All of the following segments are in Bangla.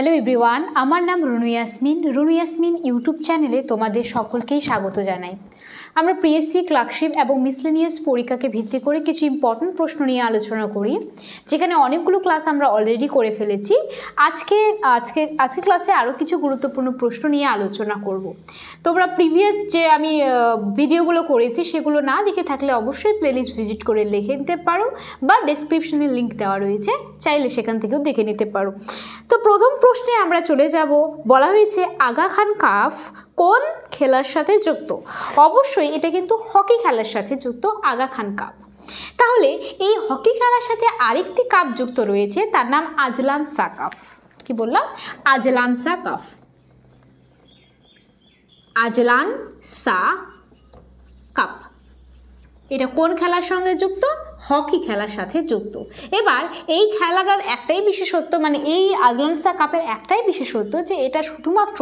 হ্যালো এভরিওয়ান আমার নাম রুনু ইয়াসমিন রুনু ইয়াসমিন ইউটিউব চ্যানেলে তোমাদের সকলকেই স্বাগত জানাই আমরা পিএসসি ক্লার্কশিপ এবং মিসলেনিয়াস পরীক্ষাকে ভিত্তি করে কিছু ইম্পর্টেন্ট প্রশ্ন নিয়ে আলোচনা করি যেখানে অনেকগুলো ক্লাস আমরা অলরেডি করে ফেলেছি আজকে আজকে আজকে ক্লাসে আরও কিছু গুরুত্বপূর্ণ প্রশ্ন নিয়ে আলোচনা করব তোমরা প্রিভিয়াস যে আমি ভিডিওগুলো করেছি সেগুলো না দেখে থাকলে অবশ্যই প্লেলিস্ট ভিজিট করে লিখে নিতে পারো বা ডেসক্রিপশনে লিঙ্ক দেওয়া রয়েছে চাইলে সেখান থেকেও দেখে নিতে পারো তো প্রথম প্রশ্নে আমরা চলে যাব বলা হয়েছে আগা খান কাফ কোন খেলার সাথে যুক্ত অবশ্যই এটা কিন্তু হকি খেলার সাথে যুক্ত আগা খান কাপ তাহলে এই হকি খেলার সাথে আরেকটি কাপ যুক্ত রয়েছে তার নাম আজলান সাকাফ কি বললাম আজলান সাকাফ আজলান সা কাপ এটা কোন খেলার সঙ্গে যুক্ত হকি খেলার সাথে যুক্ত এবার এই খেলাটার একটাই বিশেষত্ব মানে এই আজলানসা কাপের একটাই বিশেষত্ব যে এটা শুধুমাত্র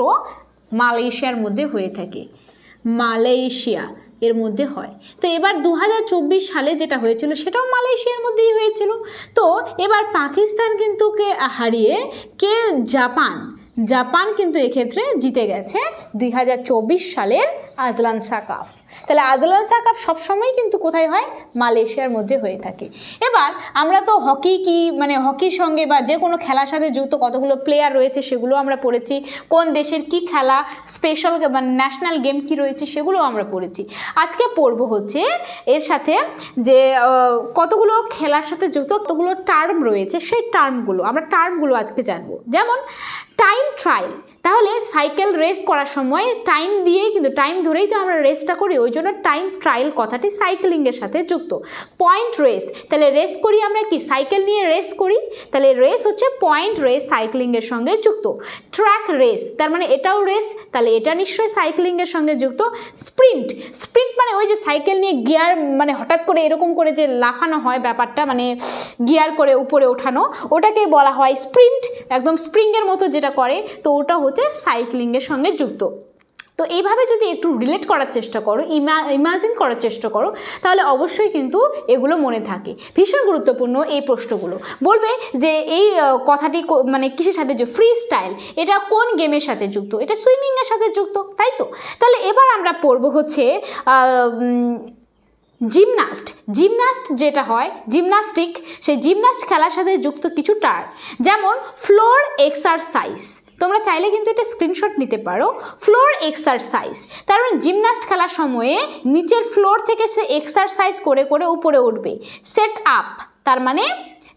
মালয়েশিয়ার মধ্যে হয়ে থাকে মালয়েশিয়া এর মধ্যে হয় তো এবার দু সালে যেটা হয়েছিল সেটাও মালয়েশিয়ার মধ্যেই হয়েছিল তো এবার পাকিস্তান কিন্তু কে হারিয়ে কে জাপান জাপান কিন্তু এক্ষেত্রে জিতে গেছে দুই সালের আজলান সাকাফ তাহলে আজলান কাপ সবসময় কিন্তু কোথায় হয় মালয়েশিয়ার মধ্যে হয়ে থাকে এবার আমরা তো হকি কি মানে হকির সঙ্গে বা যে কোনো খেলার সাথে যুক্ত কতগুলো প্লেয়ার রয়েছে সেগুলো আমরা পড়েছি কোন দেশের কি খেলা স্পেশাল মানে ন্যাশনাল গেম কি রয়েছে সেগুলো আমরা পড়েছি আজকে পড়ব হচ্ছে এর সাথে যে কতগুলো খেলার সাথে যুক্ত কতগুলো টার্ম রয়েছে সেই টার্মগুলো আমরা টার্মগুলো আজকে জানবো যেমন টাইম ট্রায়াল তাহলে সাইকেল রেস করার সময় টাইম দিয়ে কিন্তু টাইম ধরেই তো আমরা রেসটা করি ওই জন্য টাইম ট্রায়াল কথাটি সাইক্লিংয়ের সাথে যুক্ত পয়েন্ট রেস তাহলে রেস করি আমরা কি সাইকেল নিয়ে রেস করি তাহলে রেস হচ্ছে পয়েন্ট রেস সাইক্লিংয়ের সঙ্গে যুক্ত ট্র্যাক রেস তার মানে এটাও রেস তাহলে এটা নিশ্চয়ই সাইক্লিংয়ের সঙ্গে যুক্ত স্প্রিন্ট স্প্রিন্ট মানে ওই যে সাইকেল নিয়ে গিয়ার মানে হঠাৎ করে এরকম করে যে লাফানো হয় ব্যাপারটা মানে গিয়ার করে উপরে ওঠানো ওটাকে বলা হয় স্প্রিন্ট একদম স্প্রিংয়ের মতো যেটা করে তো ওটা হচ্ছে হচ্ছে সাইক্লিংয়ের সঙ্গে যুক্ত তো এইভাবে যদি একটু রিলেট করার চেষ্টা করো ইমা ইমাজিন করার চেষ্টা করো তাহলে অবশ্যই কিন্তু এগুলো মনে থাকে ভীষণ গুরুত্বপূর্ণ এই প্রশ্নগুলো বলবে যে এই কথাটি মানে কিসের সাথে যে ফ্রি স্টাইল এটা কোন গেমের সাথে যুক্ত এটা সুইমিংয়ের সাথে যুক্ত তাই তো তাহলে এবার আমরা পড়ব হচ্ছে জিমনাস্ট জিমনাস্ট যেটা হয় জিমনাস্টিক সেই জিমনাস্ট খেলার সাথে যুক্ত কিছু টার্ম যেমন ফ্লোর এক্সারসাইজ তোমরা চাইলে কিন্তু এটা স্ক্রিনশট নিতে পারো ফ্লোর এক্সারসাইজ তার মানে জিমনাস্ট খেলার সময়ে নিচের ফ্লোর থেকে সে এক্সারসাইজ করে করে উপরে উঠবে সেট আপ তার মানে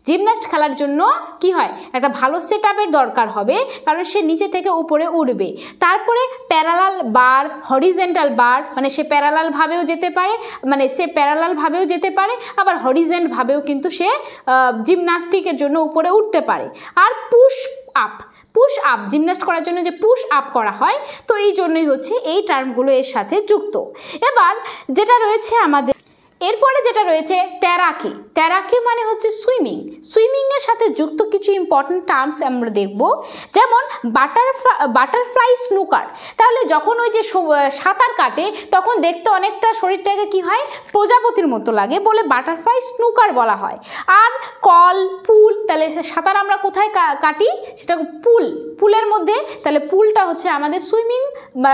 জিমন্যাস্ট খেলার জন্য কি হয় একটা ভালো সেট দরকার হবে কারণ সে নিচে থেকে উপরে উঠবে তারপরে প্যারালাল বার হরিজেন্টাল বার মানে সে প্যারালালভাবেও যেতে পারে মানে সে প্যারালালভাবেও যেতে পারে আবার হরিজেন্টভাবেও কিন্তু সে জিমনাস্টিকের জন্য উপরে উঠতে পারে আর push up push up gymnast করার জন্য যে পুশ আপ করা হয় তো এই জন্যই হচ্ছে এই টার্মগুলো এর সাথে যুক্ত এবার যেটা রয়েছে আমাদের এরপরে যেটা রয়েছে ট্যারাকি ট্যারাকি মানে হচ্ছে সুইমিং সুইমিংয়ের সাথে যুক্ত কিছু ইম্পর্টেন্ট টার্মস আমরা দেখব যেমন বাটারফ্লাই বাটারফ্লাই স্নুকার তাহলে যখন ওই যে সাঁতার কাটে তখন দেখতে অনেকটা শরীরটাকে কি হয় প্রজাপতির মতো লাগে বলে বাটারফ্লাই স্নুকার বলা হয় আর কল পুল তাহলে সাঁতার আমরা কোথায় কাটি সেটা পুল পুলের মধ্যে তাহলে পুলটা হচ্ছে আমাদের সুইমিং বা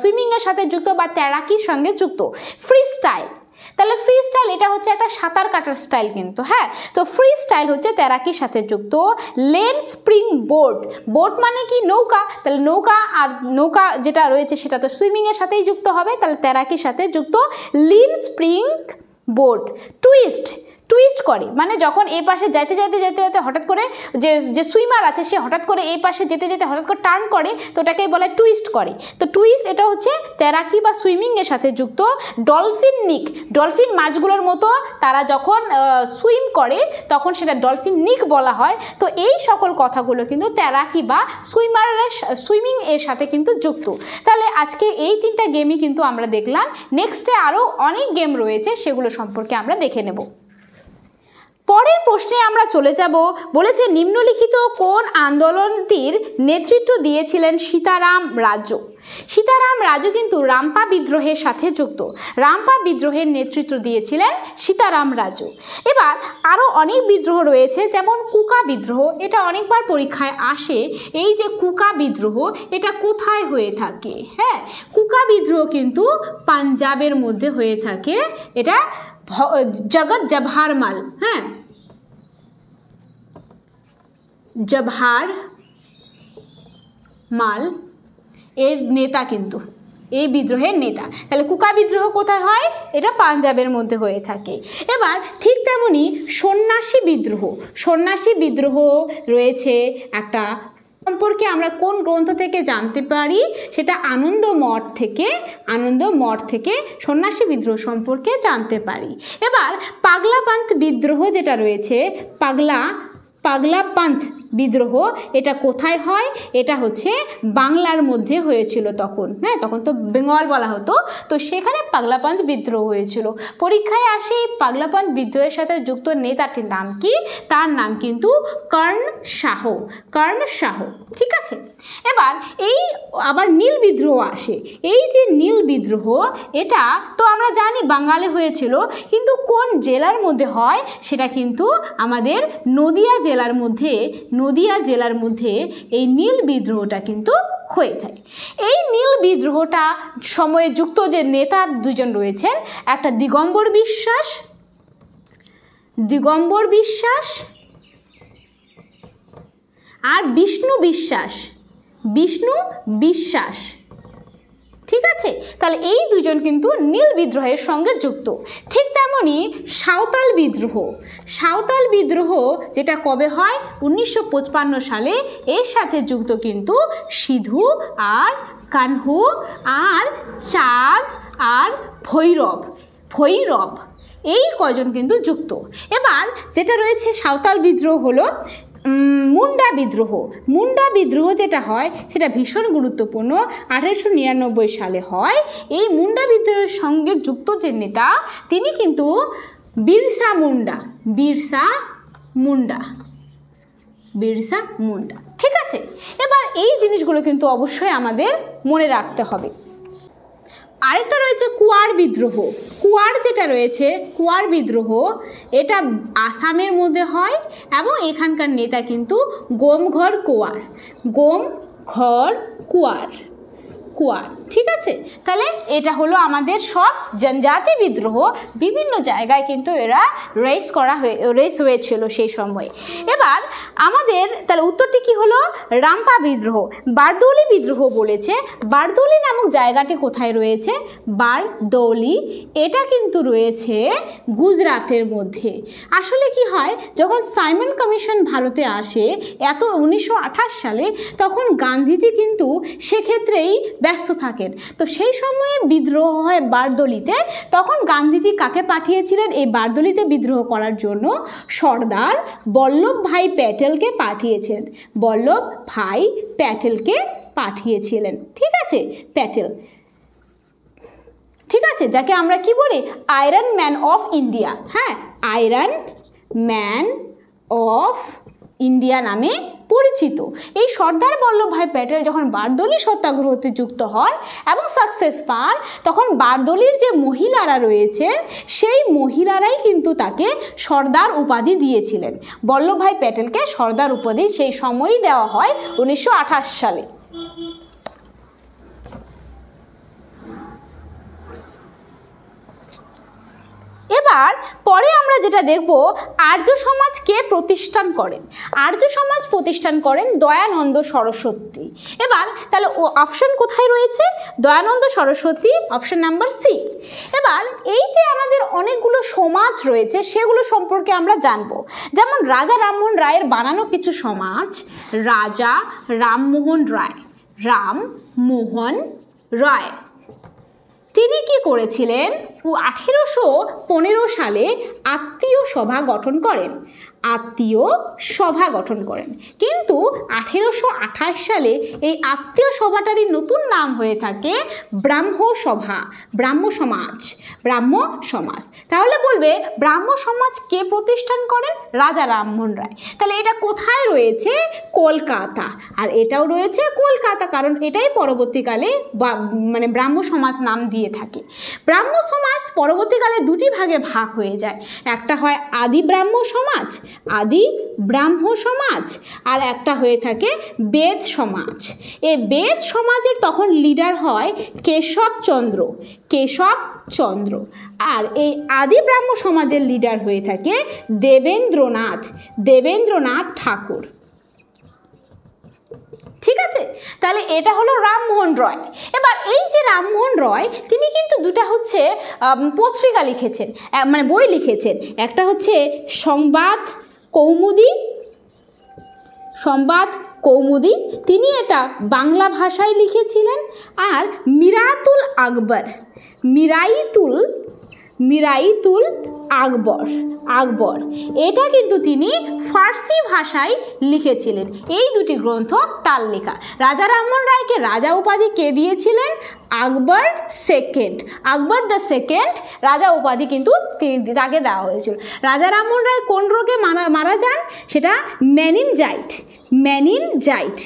সুইমিংয়ের সাথে যুক্ত বা ট্যারাকির সঙ্গে যুক্ত ফ্রি স্টাইল তাহলে ফ্রি স্টাইল এটা হচ্ছে একটা সাঁতার কাটার স্টাইল কিন্তু হ্যাঁ তো ফ্রি স্টাইল হচ্ছে তেরাকির সাথে যুক্ত লেন স্প্রিং বোট বোট মানে কি নৌকা তাহলে নৌকা আর নৌকা যেটা রয়েছে সেটা তো সুইমিংয়ের সাথেই যুক্ত হবে তাহলে তেরাকির সাথে যুক্ত lean springboard twist twist করে মানে যখন এই পাশে যাইতে যাইতে যেতে যেতে হঠাৎ করে যে যে সুইমার আছে সে হঠাৎ করে এই পাশে যেতে যেতে হঠাৎ করে টার্ন করে তো ওটাকে বলে টুইস্ট করে তো টুইস্ট এটা হচ্ছে তেরাকি বা সুইমিংয়ের সাথে যুক্ত ডলফিন নিক ডলফিন মাছগুলোর মতো তারা যখন সুইম করে তখন সেটা ডলফিন নিক বলা হয় তো এই সকল কথাগুলো কিন্তু তেরাকি বা সুইমারের সুইমিং এর সাথে কিন্তু যুক্ত তাহলে আজকে এই তিনটা গেমই কিন্তু আমরা দেখলাম নেক্সটে আরও অনেক গেম রয়েছে সেগুলো সম্পর্কে আমরা দেখে নেব পরের প্রশ্নে আমরা চলে যাব বলেছে নিম্নলিখিত কোন আন্দোলনটির নেতৃত্ব দিয়েছিলেন সীতারাম রাজু সীতারাম রাজু কিন্তু রামপা বিদ্রোহের সাথে যুক্ত রামপা বিদ্রোহের নেতৃত্ব দিয়েছিলেন সীতারাম রাজু এবার আরও অনেক বিদ্রোহ রয়েছে যেমন কুকা বিদ্রোহ এটা অনেকবার পরীক্ষায় আসে এই যে কুকা বিদ্রোহ এটা কোথায় হয়ে থাকে হ্যাঁ কুকা বিদ্রোহ কিন্তু পাঞ্জাবের মধ্যে হয়ে থাকে এটা জগৎ জবহারমাল হ্যাঁ জবহার মাল এর নেতা কিন্তু এই বিদ্রোহের নেতা তাহলে কুকা বিদ্রোহ কোথায় হয় এটা পাঞ্জাবের মধ্যে হয়ে থাকে এবার ঠিক তেমনই সন্ন্যাসী বিদ্রোহ সন্ন্যাসী বিদ্রোহ রয়েছে একটা সম্পর্কে আমরা কোন গ্রন্থ থেকে জানতে পারি সেটা আনন্দ মঠ থেকে আনন্দ মঠ থেকে সন্ন্যাসী বিদ্রোহ সম্পর্কে জানতে পারি এবার পাগলাপান্থ বিদ্রোহ যেটা রয়েছে পাগলা পাগলাপান্থ বিদ্রোহ এটা কোথায় হয় এটা হচ্ছে বাংলার মধ্যে হয়েছিল তখন হ্যাঁ তখন তো বেঙ্গল বলা হতো তো সেখানে পাগলাপান্ত বিদ্রোহ হয়েছিল পরীক্ষায় আসে এই পাগলাপান্ত বিদ্রোহের সাথে যুক্ত নেতাটির নাম কি তার নাম কিন্তু কর্ণ শাহ কর্ণ শাহ ঠিক আছে এবার এই আবার নীল বিদ্রোহ আসে এই যে নীল বিদ্রোহ এটা তো আমরা জানি বাঙালি হয়েছিল কিন্তু কোন জেলার মধ্যে হয় সেটা কিন্তু আমাদের নদিয়া জেলার মধ্যে নদিয়া জেলার মধ্যে এই নীল বিদ্রোহটা কিন্তু হয়ে যায় এই নীল বিদ্রোহটা সময়ে যুক্ত যে নেতা দুজন রয়েছেন একটা দিগম্বর বিশ্বাস দিগম্বর বিশ্বাস আর বিষ্ণু বিশ্বাস বিষ্ণু বিশ্বাস ঠিক আছে তাহলে এই দুজন কিন্তু নীল বিদ্রোহের সঙ্গে যুক্ত ঠিক তেমনই সাঁওতাল বিদ্রোহ সাঁওতাল বিদ্রোহ যেটা কবে হয় উনিশশো সালে এর সাথে যুক্ত কিন্তু সিধু আর কানহু আর চাঁদ আর ভৈরব ভৈরব এই কজন কিন্তু যুক্ত এবার যেটা রয়েছে সাঁওতাল বিদ্রোহ হলো মুন্ডা বিদ্রোহ মুন্ডা বিদ্রোহ যেটা হয় সেটা ভীষণ গুরুত্বপূর্ণ আঠেরোশো নিরানব্বই সালে হয় এই মুন্ডা বিদ্রোহের সঙ্গে যুক্ত যে নেতা তিনি কিন্তু বিরসা মুন্ডা বিরসা মুন্ডা বিরসা মুন্ডা ঠিক আছে এবার এই জিনিসগুলো কিন্তু অবশ্যই আমাদের মনে রাখতে হবে আরেকটা রয়েছে কুয়ার বিদ্রোহ কুয়ার যেটা রয়েছে কুয়ার বিদ্রোহ এটা আসামের মধ্যে হয় এবং এখানকার নেতা কিন্তু গোমঘর কুয়ার গোম ঘর কুয়ার স্কোয়ার ঠিক আছে তাহলে এটা হলো আমাদের সব জনজাতি বিদ্রোহ বিভিন্ন জায়গায় কিন্তু এরা রেস করা হয়ে রেস হয়েছিল সেই সময়ে এবার আমাদের তাহলে উত্তরটি কি হলো রাম্পা বিদ্রোহ বারদৌলি বিদ্রোহ বলেছে বারদৌলি নামক জায়গাটি কোথায় রয়েছে বারদৌলি এটা কিন্তু রয়েছে গুজরাটের মধ্যে আসলে কি হয় যখন সাইমন কমিশন ভারতে আসে এত উনিশশো সালে তখন গান্ধীজি কিন্তু সেক্ষেত্রেই ব্যস্ত থাকেন তো সেই সময়ে বিদ্রোহ হয় বারদলিতে তখন গান্ধীজি কাকে পাঠিয়েছিলেন এই বারদলিতে বিদ্রোহ করার জন্য সর্দার বল্লভ ভাই প্যাটেলকে পাঠিয়েছেন বল্লভ ভাই প্যাটেলকে পাঠিয়েছিলেন ঠিক আছে প্যাটেল ঠিক আছে যাকে আমরা কি বলি আয়রন ম্যান অফ ইন্ডিয়া হ্যাঁ আয়রন ম্যান অফ ইন্ডিয়া নামে পরিচিত এই সর্দার বল্লভভাই প্যাটেল যখন বারদলি সত্যাগ্রহতে যুক্ত হন এবং সাকসেস পান তখন বারদলির যে মহিলারা রয়েছেন সেই মহিলারাই কিন্তু তাকে সর্দার উপাধি দিয়েছিলেন বল্লভভাই প্যাটেলকে সর্দার উপাধি সেই সময়ই দেওয়া হয় উনিশশো সালে এবার পরে আমরা যেটা দেখব আর্য সমাজকে প্রতিষ্ঠান করেন আর্য সমাজ প্রতিষ্ঠান করেন দয়ানন্দ সরস্বতী এবার তাহলে ও অপশান কোথায় রয়েছে Dayananda Saraswati option number C এবার এই যে আমাদের অনেকগুলো সমাজ রয়েছে সেগুলো সম্পর্কে আমরা জানব যেমন রাজা রামমোহন রায়ের বানানো কিছু সমাজ রাজা রামমোহন রায় রামমোহন রায় তিনি কি করেছিলেন আঠেরোশো পনেরো সালে আত্মীয় সভা গঠন করেন আত্মীয় সভা গঠন করেন কিন্তু আঠেরোশো আঠাশ সালে এই আত্মীয় সভাটারই নতুন নাম হয়ে থাকে ব্রাহ্ম সভা ব্রাহ্ম সমাজ ব্রাহ্ম সমাজ তাহলে বলবে ব্রাহ্ম সমাজ কে প্রতিষ্ঠান করেন রাজা রামমোহন রায় তাহলে এটা কোথায় রয়েছে কলকাতা আর এটাও রয়েছে কলকাতা কারণ এটাই পরবর্তীকালে মানে ব্রাহ্ম সমাজ নাম দিয়ে থাকে ব্রাহ্ম সমাজ সমাজ পরবর্তীকালে দুটি ভাগে ভাগ হয়ে যায় একটা হয় আদি ব্রাহ্ম সমাজ আদি ব্রাহ্ম সমাজ আর একটা হয়ে থাকে বেদ সমাজ এ বেদ সমাজের তখন লিডার হয় কেশবচন্দ্র কেশবচন্দ্র আর এই আদি ব্রাহ্ম সমাজের লিডার হয়ে থাকে দেবেন্দ্রনাথ দেবেন্দ্রনাথ ঠাকুর ঠিক আছে তাহলে এটা হলো রামমোহন রয় এবার এই যে রামমোহন রয় তিনি কিন্তু দুটা হচ্ছে পত্রিকা লিখেছেন মানে বই লিখেছেন একটা হচ্ছে সংবাদ কৌমুদী সংবাদ কৌমুদি তিনি এটা বাংলা ভাষায় লিখেছিলেন আর মিরাতুল আকবর মিরাইতুল মিরাইতুল আকবর আকবর এটা কিন্তু তিনি ফার্সি ভাষায় লিখেছিলেন এই দুটি গ্রন্থ তার লেখা রাজা রামমোহন রায়কে রাজা উপাধি কে দিয়েছিলেন Akbar second Akbar the second রাজা উপাধি কিন্তু তাকে দেওয়া হয়েছিল রাজা রামমোহন রায় কোন রোগে মারা মারা যান সেটা ম্যানিনজাইট ম্যানিনজাইট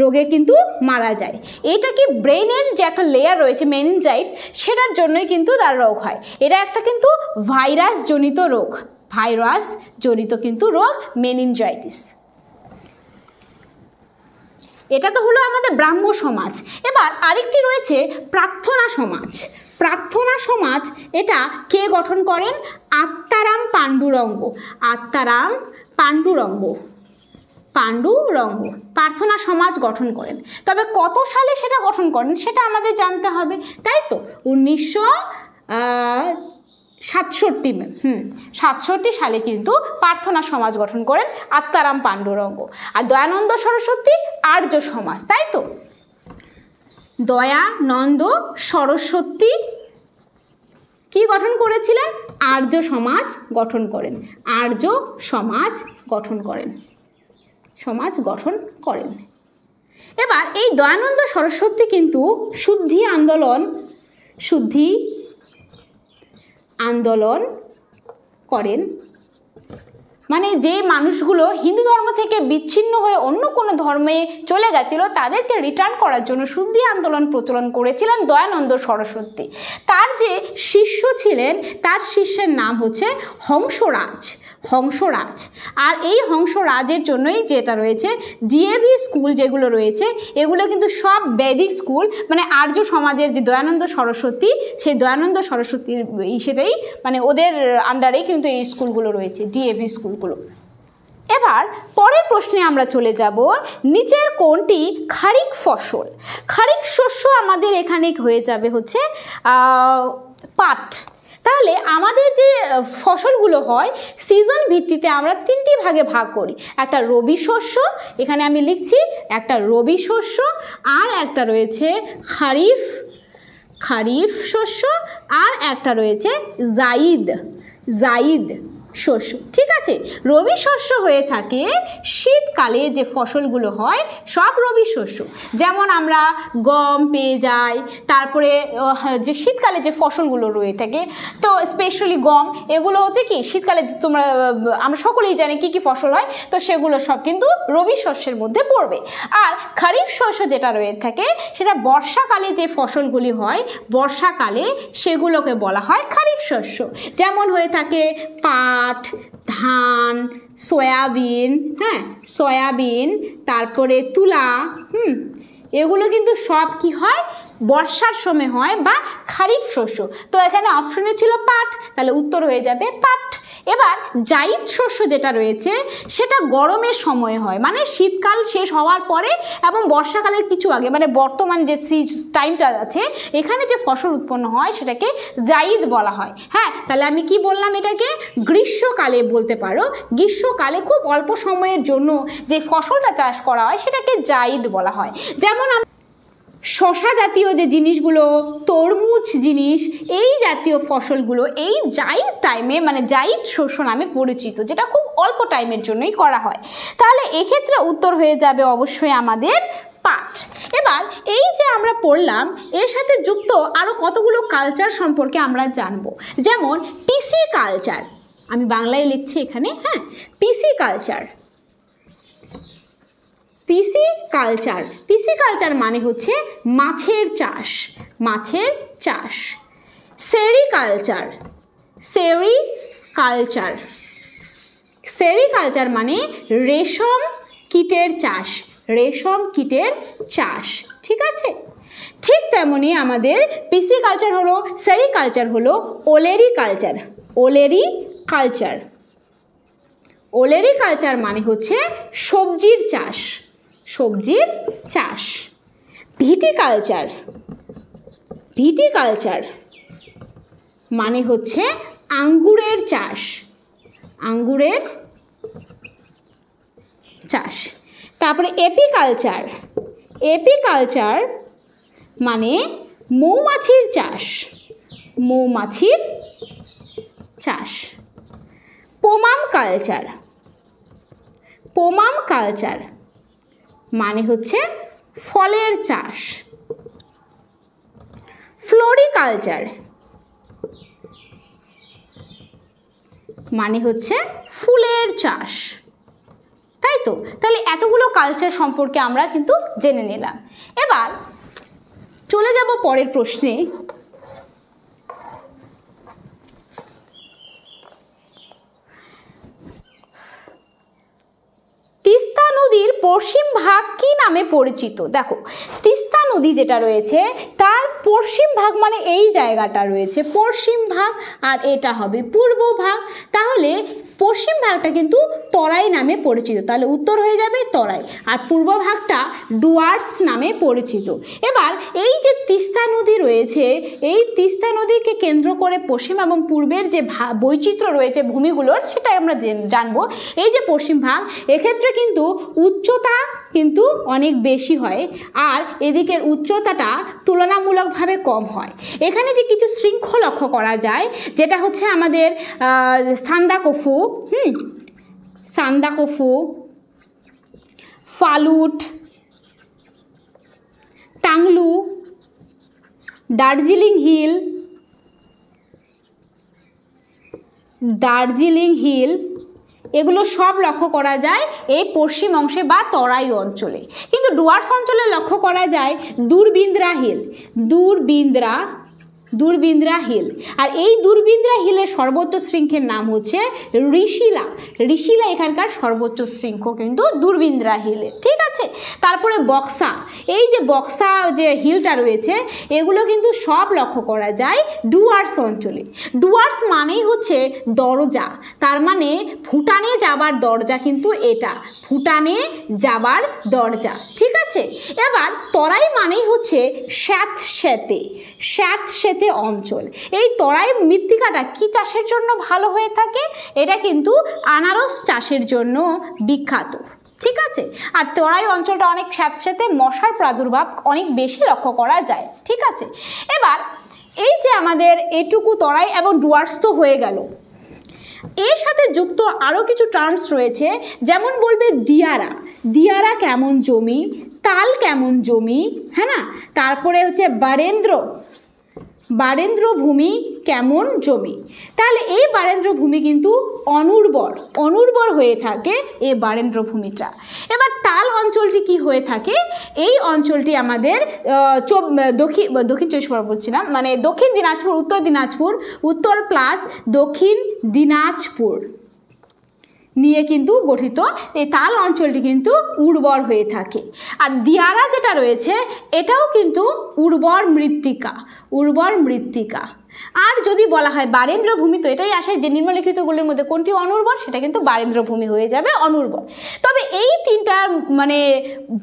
রোগে কিন্তু মারা যায় এটা কি ব্রেনের যে একটা লেয়ার রয়েছে মেনিনজাইট সেটার জন্যই কিন্তু তার রোগ হয় এটা একটা কিন্তু ভাইরাস জনিত রোগ ভাইরাস জনিত কিন্তু রোগ মেনিনজাইটিস এটা তো হলো আমাদের ব্রাহ্ম সমাজ এবার আরেকটি রয়েছে প্রার্থনা সমাজ প্রার্থনা সমাজ এটা কে গঠন করেন আত্মারাম পাণ্ডুরঙ্গ আত্মারাম পাণ্ডুরঙ্গ পাণ্ডুরঙ্গ প্রার্থনা সমাজ গঠন করেন তবে কত সালে সেটা গঠন করেন সেটা আমাদের জানতে হবে তাই তো উনিশশো সাতষট্টি হুম সাতষট্টি সালে কিন্তু প্রার্থনা সমাজ গঠন করেন আত্মারাম পাণ্ডুরঙ্গ আর দয়ানন্দ সরস্বতী আর্য সমাজ তাই তো দয়ানন্দ সরস্বতী কি গঠন করেছিলেন আর্য সমাজ গঠন করেন আর্য সমাজ গঠন করেন সমাজ গঠন করেন এবার এই দয়ানন্দ সরস্বতী কিন্তু শুদ্ধি আন্দোলন শুদ্ধি আন্দোলন করেন মানে যে মানুষগুলো হিন্দু ধর্ম থেকে বিচ্ছিন্ন হয়ে অন্য কোনো ধর্মে চলে গেছিল তাদেরকে রিটার্ন করার জন্য শুদ্ধি আন্দোলন প্রচলন করেছিলেন দয়ানন্দ সরস্বতী তার যে শিষ্য ছিলেন তার শিষ্যের নাম হচ্ছে হংসরাজ হংসরাজ আর এই হংসরাজের জন্যই যেটা রয়েছে ডিএভি স্কুল যেগুলো রয়েছে এগুলো কিন্তু সব বেদিক স্কুল মানে আর্য সমাজের যে দয়ানন্দ সরস্বতী সেই দয়ানন্দ সরস্বতীর হিসেবেই মানে ওদের আন্ডারেই কিন্তু এই স্কুলগুলো রয়েছে ডিএভি স্কুল অংশগুলো এবার পরের প্রশ্নে আমরা চলে যাব নিচের কোনটি খারিক ফসল খারিক শস্য আমাদের এখানে হয়ে যাবে হচ্ছে পাট তাহলে আমাদের যে ফসলগুলো হয় সিজন ভিত্তিতে আমরা তিনটি ভাগে ভাগ করি একটা রবি শস্য এখানে আমি লিখছি একটা রবি শস্য আর একটা রয়েছে খারিফ খারিফ শস্য আর একটা রয়েছে জাইদ জাইদ শস্য ঠিক আছে রবি শস্য হয়ে থাকে শীতকালে যে ফসলগুলো হয় সব রবি শস্য যেমন আমরা গম পেয়ে যাই তারপরে যে শীতকালে যে ফসলগুলো রয়ে থাকে তো স্পেশালি গম এগুলো হচ্ছে কি শীতকালে তোমরা আমরা সকলেই জানি কি কি ফসল হয় তো সেগুলো সব কিন্তু রবি শস্যের মধ্যে পড়বে আর খারিফ শস্য যেটা রয়ে থাকে সেটা বর্ষাকালে যে ফসলগুলি হয় বর্ষাকালে সেগুলোকে বলা হয় খারিফ শস্য যেমন হয়ে থাকে পা পাট ধান সয়াবিন হ্যাঁ সয়াবিন তারপরে তুলা হুম এগুলো কিন্তু সব কি হয় বর্ষার সময় হয় বা খারিফ শস্য তো এখানে অপশনে ছিল পাট তাহলে উত্তর হয়ে যাবে পাট এবার জাইদ শস্য যেটা রয়েছে সেটা গরমের সময় হয় মানে শীতকাল শেষ হওয়ার পরে এবং বর্ষাকালের কিছু আগে মানে বর্তমান যে সিজ টাইমটা আছে এখানে যে ফসল উৎপন্ন হয় সেটাকে জাইদ বলা হয় হ্যাঁ তাহলে আমি কি বললাম এটাকে গ্রীষ্মকালে বলতে পারো গ্রীষ্মকালে খুব অল্প সময়ের জন্য যে ফসলটা চাষ করা হয় সেটাকে জাইদ বলা হয় যেমন শশা জাতীয় যে জিনিসগুলো তরমুজ জিনিস এই জাতীয় ফসলগুলো এই যাই টাইমে মানে যাই শস্য নামে পরিচিত যেটা খুব অল্প টাইমের জন্যই করা হয় তাহলে এক্ষেত্রে উত্তর হয়ে যাবে অবশ্যই আমাদের পাট এবার এই যে আমরা পড়লাম এর সাথে যুক্ত আরও কতগুলো কালচার সম্পর্কে আমরা জানব যেমন পিসি কালচার আমি বাংলায় লিখছি এখানে হ্যাঁ pisciculture pisciculture pisciculture মানে হচ্ছে মাছের চাষ মাছের চাষ সেরি কালচার সেরি কালচার সেরি কালচার মানে রেশম কীটের চাষ রেশম কীটের চাষ ঠিক আছে ঠিক তেমনি আমাদের পিসি কালচার হলো সেরি কালচার হলো olericulture olericulture olericulture মানে হচ্ছে সবজির চাষ সবজির চাষ ভিটিকালচার ভিটিকালচার মানে হচ্ছে আঙ্গুরের চাষ আঙ্গুরের চাষ তারপরে এপিকালচার এপিকালচার মানে মৌমাছির চাষ মৌমাছির চাষ পোমাম কালচার পোমাম কালচার মানে হচ্ছে ফলের চাষ ফ্লোরিকালচার মানে হচ্ছে ফুলের চাষ তাই তো তাহলে এতগুলো কালচার সম্পর্কে আমরা কিন্তু জেনে নিলাম এবার চলে যাব পরের প্রশ্নে তিস্তা নদীর পশ্চিম ভাগ কি নামে পরিচিত দেখো তিস্তা নদী যেটা রয়েছে তার পশ্চিম ভাগ মানে এই জায়গাটা রয়েছে পশ্চিম ভাগ আর এটা হবে পূর্ব ভাগ তাহলে পশ্চিম ভাগটা কিন্তু তরাই নামে পরিচিত তাহলে উত্তর হয়ে যাবে তরাই আর পূর্ব ভাগটা ডুয়ার্স নামে পরিচিত এবার এই যে তিস্তা নদী রয়েছে এই তিস্তা নদীকে কেন্দ্র করে পশ্চিম এবং পূর্বের যে বৈচিত্র্য রয়েছে ভূমিগুলোর সেটাই আমরা জানবো এই যে পশ্চিম ভাগ এক্ষেত্রে কিন্তু উচ্চ উচ্চতা কিন্তু অনেক বেশি হয় আর এদিকের উচ্চতাটা তুলনামূলকভাবে কম হয় এখানে যে কিছু শৃঙ্খ লক্ষ্য করা যায় যেটা হচ্ছে আমাদের সান্দাকফু হুম সান্দাকফু ফালুট টাংলু দার্জিলিং হিল দার্জিলিং হিল এগুলো সব লক্ষ্য করা যায় এই পশ্চিম অংশে বা তরাই অঞ্চলে কিন্তু ডুয়ার্স অঞ্চলে লক্ষ্য করা যায় দূরবিন্দ্রা হিল দূরবিন্দ্রা দূরবিন্দ্রা হিল আর এই দূরবিন্দ্রা হিলের সর্বোচ্চ শৃঙ্খের নাম হচ্ছে ঋষিলা ঋষিলা এখানকার সর্বোচ্চ শৃঙ্খ কিন্তু দূরবিন্দ্রা হিলে ঠিক আছে তারপরে বক্সা এই যে বক্সা যে হিলটা রয়েছে এগুলো কিন্তু সব লক্ষ্য করা যায় ডুয়ার্স অঞ্চলে ডুয়ার্স মানেই হচ্ছে দরজা তার মানে ভুটানে যাবার দরজা কিন্তু এটা ভুটানে যাবার দরজা ঠিক আছে এবার তরাই মানেই হচ্ছে স্যাত স্যাতে স্যাত স্যাতে ঘেঁষেতে অঞ্চল এই তরাই মৃত্তিকাটা কি চাষের জন্য ভালো হয়ে থাকে এটা কিন্তু আনারস চাষের জন্য বিখ্যাত ঠিক আছে আর তরাই অঞ্চলটা অনেক স্যাঁতস্যাঁতে মশার প্রাদুর্ভাব অনেক বেশি লক্ষ্য করা যায় ঠিক আছে এবার এই যে আমাদের এটুকু তরাই এবং ডুয়ার্স তো হয়ে গেল এর সাথে যুক্ত আরও কিছু টার্মস রয়েছে যেমন বলবে দিয়ারা দিয়ারা কেমন জমি তাল কেমন জমি হ্যাঁ না তারপরে হচ্ছে বারেন্দ্র বারেন্দ্র ভূমি কেমন জমি তাহলে এই বারেন্দ্র ভূমি কিন্তু অনুর্বর অনুর্বর হয়ে থাকে এই বারেন্দ্র ভূমিটা এবার তাল অঞ্চলটি কি হয়ে থাকে এই অঞ্চলটি আমাদের দক্ষিণ দক্ষিণ চব্বিশ পরগনা বলছিলাম মানে দক্ষিণ দিনাজপুর উত্তর দিনাজপুর উত্তর প্লাস দক্ষিণ দিনাজপুর নিয়ে কিন্তু গঠিত এই তাল অঞ্চলটি কিন্তু উর্বর হয়ে থাকে আর দিয়ারা যেটা রয়েছে এটাও কিন্তু উর্বর মৃত্তিকা উর্বর মৃত্তিকা আর যদি বলা হয় বারেন্দ্র ভূমি তো এটাই আসে যে নিম্নলিখিতগুলির মধ্যে কোনটি অনুর্বর সেটা কিন্তু বারেন্দ্র ভূমি হয়ে যাবে অনুর্বর তবে এই তিনটা মানে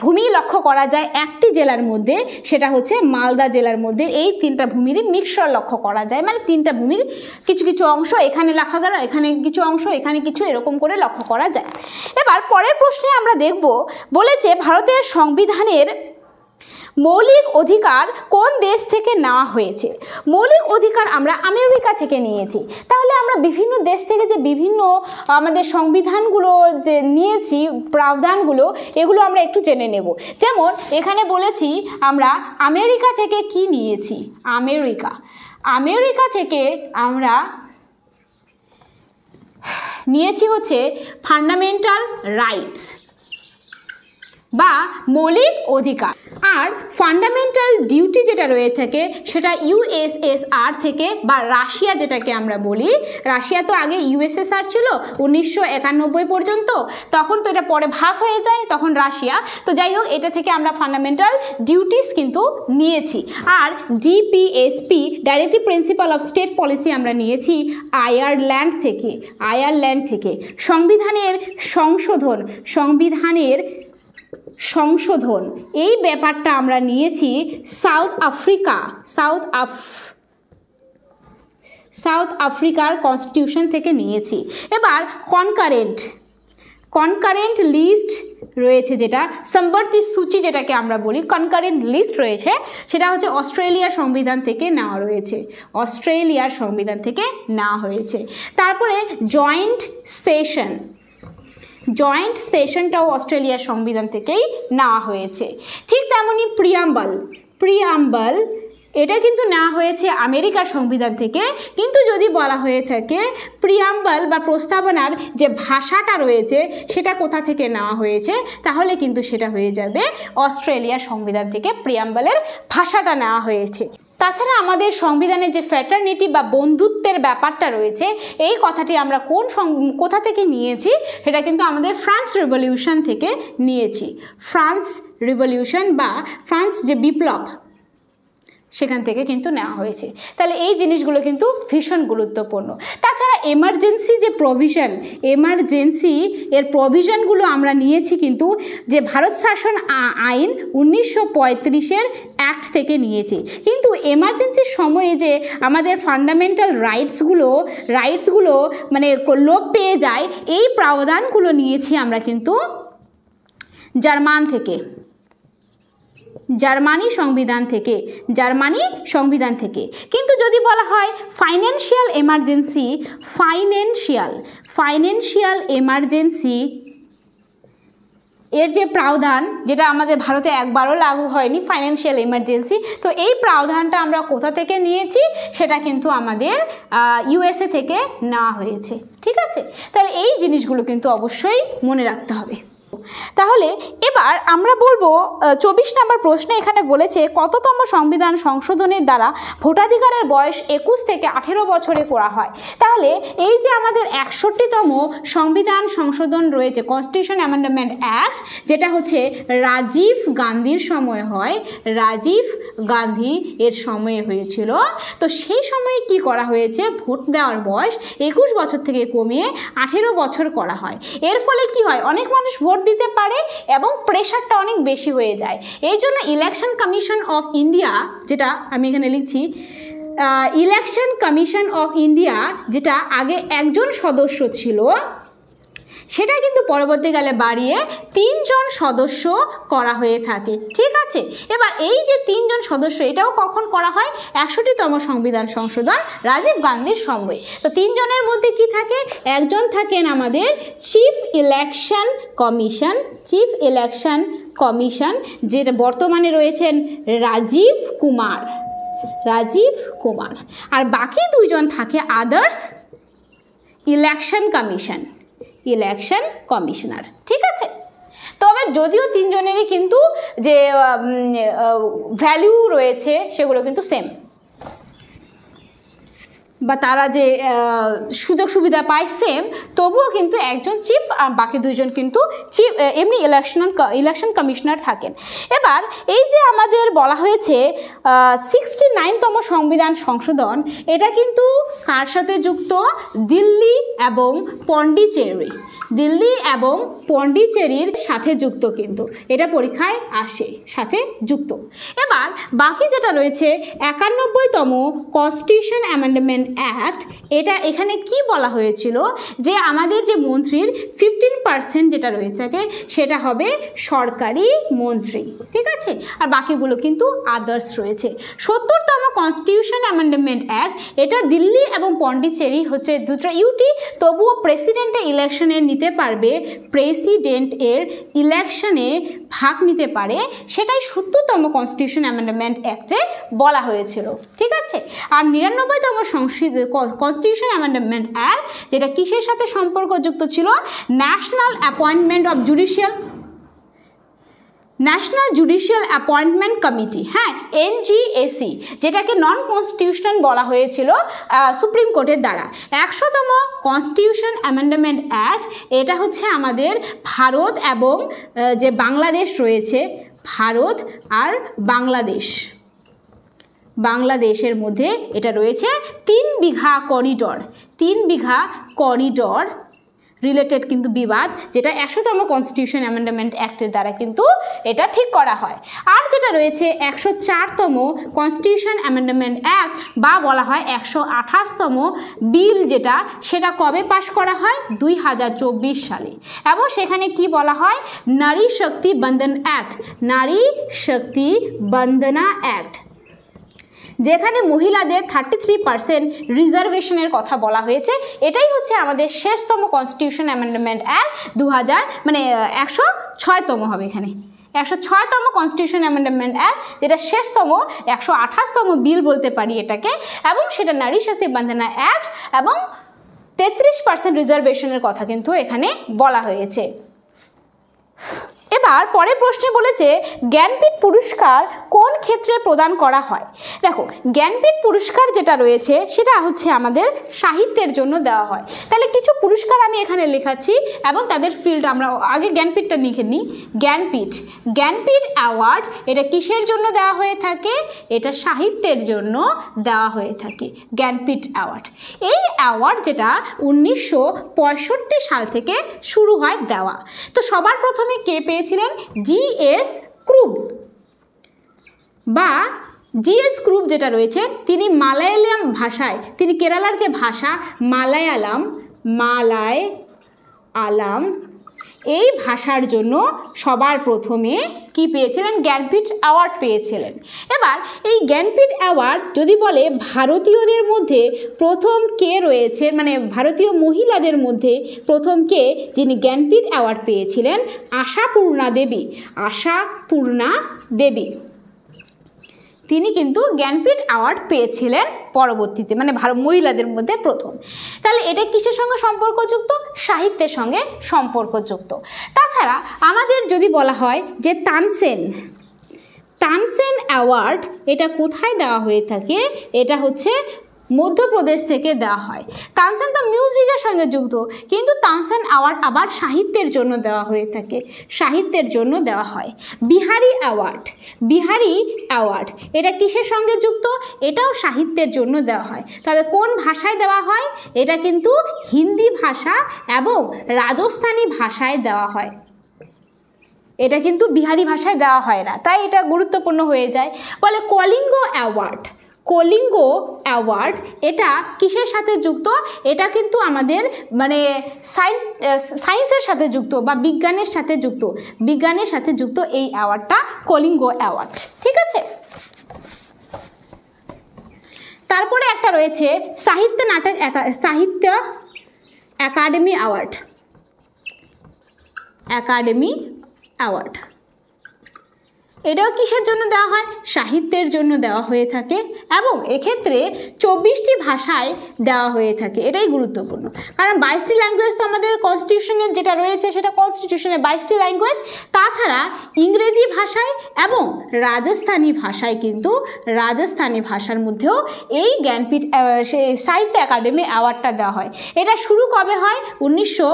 ভূমি লক্ষ্য করা যায় একটি জেলার মধ্যে সেটা হচ্ছে মালদা জেলার মধ্যে এই তিনটা ভূমির মিক্সর লক্ষ্য করা যায় মানে তিনটা ভূমির কিছু কিছু অংশ এখানে লেখা গেল এখানে কিছু অংশ এখানে কিছু এরকম করে লক্ষ্য করা যায় এবার পরের প্রশ্নে আমরা দেখব বলেছে ভারতের সংবিধানের মৌলিক অধিকার কোন দেশ থেকে নেওয়া হয়েছে মৌলিক অধিকার আমরা আমেরিকা থেকে নিয়েছি তাহলে আমরা বিভিন্ন দেশ থেকে যে বিভিন্ন আমাদের সংবিধানগুলো যে নিয়েছি প্রাবধানগুলো এগুলো আমরা একটু জেনে নেব যেমন এখানে বলেছি আমরা আমেরিকা থেকে কি নিয়েছি আমেরিকা আমেরিকা থেকে আমরা নিয়েছি হচ্ছে ফান্ডামেন্টাল রাইটস বা মৌলিক অধিকার আর ফান্ডামেন্টাল ডিউটি যেটা রয়ে থাকে সেটা ইউএসএসআর থেকে বা রাশিয়া যেটাকে আমরা বলি রাশিয়া তো আগে ইউএসএসআর ছিল উনিশশো পর্যন্ত তখন তো এটা পরে ভাগ হয়ে যায় তখন রাশিয়া তো যাই হোক এটা থেকে আমরা ফান্ডামেন্টাল ডিউটিস কিন্তু নিয়েছি আর DPSP directive principle of state policy আমরা নিয়েছি আয়ারল্যান্ড থেকে আয়ারল্যান্ড থেকে সংবিধানের সংশোধন সংবিধানের সংশোধন এই ব্যাপারটা আমরা নিয়েছি সাউথ আফ্রিকা সাউথ আফ সাউথ আফ্রিকার কনস্টিটিউশন থেকে নিয়েছি এবার কনকারেন্ট কনকারেন্ট লিস্ট রয়েছে যেটা সম্বর্তি সূচি যেটাকে আমরা বলি কনকারেন্ট লিস্ট রয়েছে সেটা হচ্ছে অস্ট্রেলিয়ার সংবিধান থেকে নেওয়া রয়েছে অস্ট্রেলিয়ার সংবিধান থেকে নেওয়া হয়েছে তারপরে জয়েন্ট সেশন জয়েন্ট সেশনটাও অস্ট্রেলিয়ার সংবিধান থেকেই নেওয়া হয়েছে ঠিক তেমনই প্রিয়াম্বাল প্রিয়াম্বাল এটা কিন্তু না হয়েছে আমেরিকার সংবিধান থেকে কিন্তু যদি বলা হয়ে থাকে প্রিয়াম্বল বা প্রস্তাবনার যে ভাষাটা রয়েছে সেটা কোথা থেকে নেওয়া হয়েছে তাহলে কিন্তু সেটা হয়ে যাবে অস্ট্রেলিয়ার সংবিধান থেকে প্রিয়াম্বলের ভাষাটা নেওয়া হয়েছে তাছাড়া আমাদের সংবিধানে যে ফ্যাটার্নিটি বা বন্ধুত্বের ব্যাপারটা রয়েছে এই কথাটি আমরা কোন কোথা থেকে নিয়েছি সেটা কিন্তু আমাদের ফ্রান্স রেভলিউশন থেকে নিয়েছি ফ্রান্স রিভলিউশন বা ফ্রান্স যে বিপ্লব সেখান থেকে কিন্তু নেওয়া হয়েছে তাহলে এই জিনিসগুলো কিন্তু ভীষণ গুরুত্বপূর্ণ তাছাড়া এমার্জেন্সি যে প্রভিশন এমার্জেন্সি এর প্রভিশনগুলো আমরা নিয়েছি কিন্তু যে ভারত শাসন আইন উনিশশো পঁয়ত্রিশের অ্যাক্ট থেকে নিয়েছি কিন্তু এমার্জেন্সির সময়ে যে আমাদের ফান্ডামেন্টাল রাইটসগুলো রাইটসগুলো মানে লোপ পেয়ে যায় এই প্রাবধানগুলো নিয়েছি আমরা কিন্তু জার্মান থেকে জার্মানি সংবিধান থেকে জার্মানি সংবিধান থেকে কিন্তু যদি বলা হয় financial emergency financial financial emergency এর যে প্রাবধান যেটা আমাদের ভারতে একবারও লাগু হয়নি ফাইন্যান্সিয়াল এমার্জেন্সি তো এই প্রাবধানটা আমরা কোথা থেকে নিয়েছি সেটা কিন্তু আমাদের ইউএসএ থেকে নেওয়া হয়েছে ঠিক আছে তাহলে এই জিনিসগুলো কিন্তু অবশ্যই মনে রাখতে হবে তাহলে এবার আমরা বলবো চব্বিশ নম্বর প্রশ্নে এখানে বলেছে কততম সংবিধান সংশোধনের দ্বারা ভোটাধিকারের বয়স একুশ থেকে আঠেরো বছরে করা হয় তাহলে এই যে আমাদের একষট্টিতম সংবিধান সংশোধন রয়েছে কনস্টিটিউশন অ্যামেন্ডমেন্ট অ্যাক্ট যেটা হচ্ছে রাজীব গান্ধীর সময় হয় রাজীব গান্ধী এর সময়ে হয়েছিল তো সেই সময়ে কি করা হয়েছে ভোট দেওয়ার বয়স একুশ বছর থেকে কমিয়ে আঠেরো বছর করা হয় এর ফলে কি হয় অনেক মানুষ ভোট ভোট দিতে পারে এবং প্রেশারটা অনেক বেশি হয়ে যায় এই জন্য ইলেকশন কমিশন অফ ইন্ডিয়া যেটা আমি এখানে লিখছি ইলেকশন কমিশন অফ ইন্ডিয়া যেটা আগে একজন সদস্য ছিল সেটা কিন্তু পরবর্তীকালে বাড়িয়ে তিনজন সদস্য করা হয়ে থাকে ঠিক আছে এবার এই যে তিনজন সদস্য এটাও কখন করা হয় একষট্টিতম সংবিধান সংশোধন রাজীব গান্ধীর সময়ে তো তিনজনের মধ্যে কি থাকে একজন থাকেন আমাদের chief election commission chief election commission যে বর্তমানে রয়েছেন রাজীব কুমার রাজীব কুমার আর বাকি দুইজন থাকে others election commission election commissioner ঠিক আছে তবে যদিও তিনজনেরই কিন্তু যে ভ্যালু রয়েছে সেগুলো কিন্তু সেম বা তারা যে সুযোগ সুবিধা পায় সেম তবুও কিন্তু একজন চিফ আর বাকি দুজন কিন্তু চিফ এমনি ইলেকশনাল ইলেকশন কমিশনার থাকেন এবার এই যে আমাদের বলা হয়েছে সিক্সটি নাইনতম সংবিধান সংশোধন এটা কিন্তু কার সাথে যুক্ত দিল্লি এবং পন্ডিচেরি দিল্লি এবং পন্ডিচেরির সাথে যুক্ত কিন্তু এটা পরীক্ষায় আসে সাথে যুক্ত এবার বাকি যেটা রয়েছে একানব্বইতম কনস্টিটিউশন অ্যামেন্ডমেন্ট অ্যাক্ট এটা এখানে কি বলা হয়েছিল যে আমাদের যে মন্ত্রীর ফিফটিন পার্সেন্ট যেটা রয়ে থাকে সেটা হবে সরকারি মন্ত্রী ঠিক আছে আর বাকিগুলো কিন্তু আদার্স রয়েছে সত্তরতম কনস্টিটিউশন অ্যামেন্ডমেন্ট অ্যাক্ট এটা দিল্লি এবং পন্ডিচেরি হচ্ছে দুটো ইউটি তবুও প্রেসিডেন্টের ইলেকশনে নিতে পারবে প্রেসিডেন্ট এর ইলেকশনে ভাগ নিতে পারে সেটাই সত্তরতম কনস্টিটিউশন অ্যামেন্ডমেন্ট অ্যাক্টে বলা হয়েছিল ঠিক আছে আর নিরানব্বইতম সংস কনস্টিটিউশন অ্যামেন্ডমেন্ট অ্যাক্ট যেটা কিসের সাথে সম্পর্কযুক্ত ছিল national appointment of judicial national judicial appointment committee হ্যাঁ এনজিএসি যেটাকে নন কনস্টিটিউশন বলা হয়েছিল সুপ্রিম কোর্টের দ্বারা একশোতম কনস্টিটিউশন অ্যামেন্ডমেন্ট অ্যাক্ট এটা হচ্ছে আমাদের ভারত এবং যে বাংলাদেশ রয়েছে ভারত আর বাংলাদেশ বাংলাদেশের মধ্যে এটা রয়েছে তিন বিঘা করিডর তিন বিঘা করিডর রিলেটেড কিন্তু বিবাদ যেটা একশোতম কনস্টিটিউশন অ্যামেন্ডমেন্ট অ্যাক্টের দ্বারা কিন্তু এটা ঠিক করা হয় আর যেটা রয়েছে একশো চারতম কনস্টিটিউশন অ্যামেন্ডমেন্ট অ্যাক্ট বা বলা হয় একশো আঠাশতম বিল যেটা সেটা কবে পাশ করা হয় দুই হাজার চব্বিশ সালে এবং সেখানে কি বলা হয় নারী শক্তি বন্ধন অ্যাক্ট নারী শক্তি বন্দনা অ্যাক্ট যেখানে মহিলাদের থার্টি থ্রি পার্সেন্ট রিজার্ভেশনের কথা বলা হয়েছে এটাই হচ্ছে আমাদের শেষতম কনস্টিটিউশন অ্যামেন্ডমেন্ট অ্যাক্ট দু মানে একশো ছয়তম হবে এখানে একশো ছয়তম কনস্টিটিউশন অ্যামেন্ডমেন্ট অ্যাক্ট যেটা শেষতম একশো আঠাশতম বিল বলতে পারি এটাকে এবং সেটা নারী শক্তি বন্ধনা অ্যাক্ট এবং তেত্রিশ পার্সেন্ট রিজার্ভেশনের কথা কিন্তু এখানে বলা হয়েছে তার পরে প্রশ্নে বলেছে জ্ঞানপীঠ পুরস্কার কোন ক্ষেত্রে প্রদান করা হয় দেখো জ্ঞানপীঠ পুরস্কার যেটা রয়েছে সেটা হচ্ছে আমাদের সাহিত্যের জন্য দেওয়া হয় তাহলে কিছু পুরস্কার আমি এখানে লেখাচ্ছি এবং তাদের ফিল্ড আমরা আগে জ্ঞানপীঠটা লিখে নিই জ্ঞানপীঠ জ্ঞানপীঠ অ্যাওয়ার্ড এটা কিসের জন্য দেওয়া হয়ে থাকে এটা সাহিত্যের জন্য দেওয়া হয়ে থাকে জ্ঞানপীঠ অ্যাওয়ার্ড এই অ্যাওয়ার্ড যেটা উনিশশো সাল থেকে শুরু হয় দেওয়া তো সবার প্রথমে কে পেয়েছিল ছিলেন জি এস ক্রুব বা জিএস ক্রুব যেটা রয়েছে তিনি মালায়ালাম ভাষায় তিনি কেরালার যে ভাষা মালায়ালাম মালায় আলাম এই ভাষার জন্য সবার প্রথমে কি পেয়েছিলেন জ্ঞানপীঠ অ্যাওয়ার্ড পেয়েছিলেন এবার এই জ্ঞানপীঠ অ্যাওয়ার্ড যদি বলে ভারতীয়দের মধ্যে প্রথম কে রয়েছে মানে ভারতীয় মহিলাদের মধ্যে প্রথম কে যিনি জ্ঞানপীঠ অ্যাওয়ার্ড পেয়েছিলেন আশাপূর্ণা দেবী আশাপূর্ণা দেবী তিনি কিন্তু জ্ঞানপীঠ অ্যাওয়ার্ড পেয়েছিলেন পরবর্তীতে মানে ভারত মহিলাদের মধ্যে প্রথম তাহলে এটা কিসের সঙ্গে সম্পর্কযুক্ত সাহিত্যের সঙ্গে সম্পর্কযুক্ত তাছাড়া আমাদের যদি বলা হয় যে তানসেন তানসেন অ্যাওয়ার্ড এটা কোথায় দেওয়া হয়ে থাকে এটা হচ্ছে মধ্যপ্রদেশ থেকে দেওয়া হয় তানসান তো মিউজিকের সঙ্গে যুক্ত কিন্তু তানসান অ্যাওয়ার্ড আবার সাহিত্যের জন্য দেওয়া হয়ে থাকে সাহিত্যের জন্য দেওয়া হয় বিহারি অ্যাওয়ার্ড বিহারি অ্যাওয়ার্ড এটা কিসের সঙ্গে যুক্ত এটাও সাহিত্যের জন্য দেওয়া হয় তবে কোন ভাষায় দেওয়া হয় এটা কিন্তু হিন্দি ভাষা এবং রাজস্থানী ভাষায় দেওয়া হয় এটা কিন্তু বিহারি ভাষায় দেওয়া হয় না তাই এটা গুরুত্বপূর্ণ হয়ে যায় বলে কলিঙ্গ অ্যাওয়ার্ড কলিঙ্গ অ্যাওয়ার্ড এটা কিসের সাথে যুক্ত এটা কিন্তু আমাদের মানে সায়েন্সের সাথে যুক্ত বা বিজ্ঞানের সাথে যুক্ত বিজ্ঞানের সাথে যুক্ত এই অ্যাওয়ার্ডটা কলিঙ্গ অ্যাওয়ার্ড ঠিক আছে তারপরে একটা রয়েছে সাহিত্য নাটক সাহিত্য অ্যাকাডেমি অ্যাওয়ার্ড অ্যাকাডেমি অ্যাওয়ার্ড এটাও কিসের জন্য দেওয়া হয় সাহিত্যের জন্য দেওয়া হয়ে থাকে এবং এক্ষেত্রে চব্বিশটি ভাষায় দেওয়া হয়ে থাকে এটাই গুরুত্বপূর্ণ কারণ বাইশটি ল্যাঙ্গুয়েজ তো আমাদের কনস্টিটিউশনের যেটা রয়েছে সেটা কনস্টিটিউশনের বাইশটি ল্যাঙ্গুয়েজ তাছাড়া ইংরেজি ভাষায় এবং রাজস্থানী ভাষায় কিন্তু রাজস্থানী ভাষার মধ্যেও এই জ্ঞানপীঠ সাহিত্য একাডেমি অ্যাওয়ার্ডটা দেওয়া হয় এটা শুরু কবে হয় উনিশশো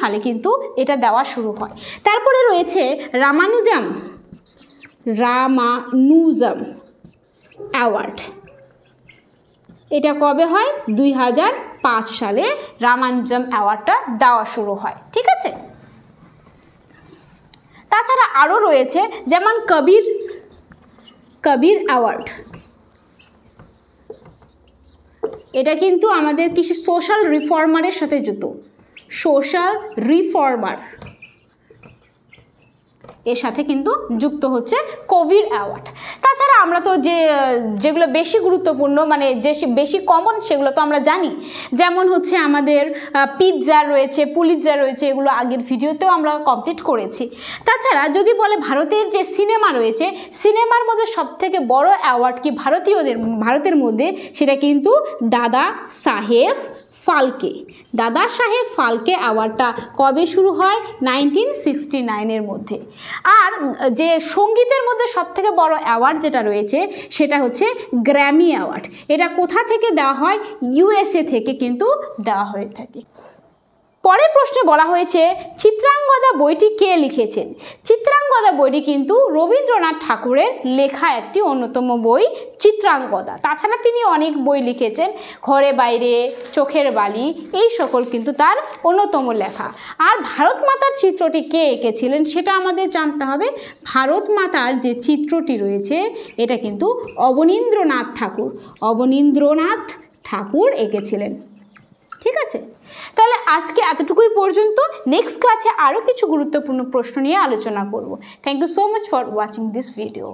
সালে কিন্তু এটা দেওয়া শুরু হয় তারপরে রয়েছে রামানুজাম রামানুজম অ্যাওয়ার্ড এটা কবে হয় দুই সালে রামানুজম অ্যাওয়ার্ডটা দেওয়া শুরু হয় ঠিক আছে তাছাড়া আরও রয়েছে যেমন কবির কবির অ্যাওয়ার্ড এটা কিন্তু আমাদের কিছু সোশ্যাল রিফর্মারের সাথে যুক্ত সোশ্যাল রিফর্মার এর সাথে কিন্তু যুক্ত হচ্ছে কোভিড অ্যাওয়ার্ড তাছাড়া আমরা তো যে যেগুলো বেশি গুরুত্বপূর্ণ মানে যে বেশি কমন সেগুলো তো আমরা জানি যেমন হচ্ছে আমাদের পিৎজা রয়েছে পুলিৎজা রয়েছে এগুলো আগের ভিডিওতেও আমরা কমপ্লিট করেছি তাছাড়া যদি বলে ভারতের যে সিনেমা রয়েছে সিনেমার মধ্যে সবথেকে বড় অ্যাওয়ার্ড কি ভারতীয়দের ভারতের মধ্যে সেটা কিন্তু দাদা সাহেব ফালকে দাদা সাহেব ফালকে অ্যাওয়ার্ডটা কবে শুরু হয় নাইনটিন সিক্সটি নাইনের মধ্যে আর যে সঙ্গীতের মধ্যে সবথেকে বড় অ্যাওয়ার্ড যেটা রয়েছে সেটা হচ্ছে গ্র্যামি অ্যাওয়ার্ড এটা কোথা থেকে দেওয়া হয় ইউএসএ থেকে কিন্তু দেওয়া হয়ে থাকে পরের প্রশ্নে বলা হয়েছে চিত্রাঙ্গদা বইটি কে লিখেছেন চিত্রাঙ্গদা বইটি কিন্তু রবীন্দ্রনাথ ঠাকুরের লেখা একটি অন্যতম বই চিত্রাঙ্গদা তাছাড়া তিনি অনেক বই লিখেছেন ঘরে বাইরে চোখের বালি এই সকল কিন্তু তার অন্যতম লেখা আর ভারত মাতার চিত্রটি কে এঁকেছিলেন সেটা আমাদের জানতে হবে ভারত মাতার যে চিত্রটি রয়েছে এটা কিন্তু অবনীন্দ্রনাথ ঠাকুর অবনীন্দ্রনাথ ঠাকুর এঁকেছিলেন ঠিক আছে তাহলে আজকে এতটুকুই পর্যন্ত নেক্সট ক্লাসে আরও কিছু গুরুত্বপূর্ণ প্রশ্ন নিয়ে আলোচনা করব thank you so much for watching this video